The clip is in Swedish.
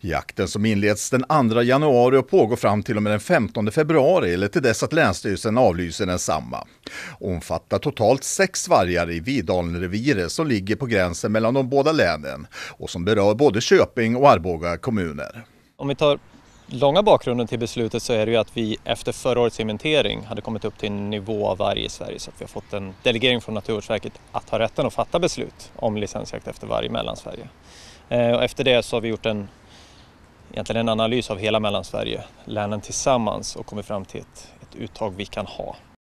Jakten som inleds den 2 januari och pågår fram till och med den 15 februari eller till dess att Länsstyrelsen avlyser densamma. Omfattar totalt sex vargar i Vidalenreviret som ligger på gränsen mellan de båda länen och som berör både Köping och Arboga kommuner. Om vi tar långa bakgrunden till beslutet så är det ju att vi efter förra årets inventering hade kommit upp till en nivå av varg i Sverige så att vi har fått en delegering från Naturvårdsverket att ha rätten att fatta beslut om licensjakt efter varg i Mellansverige. Eh, efter det så har vi gjort en egentligen en analys av hela Mellansverige, länen tillsammans och kommit fram till ett, ett uttag vi kan ha.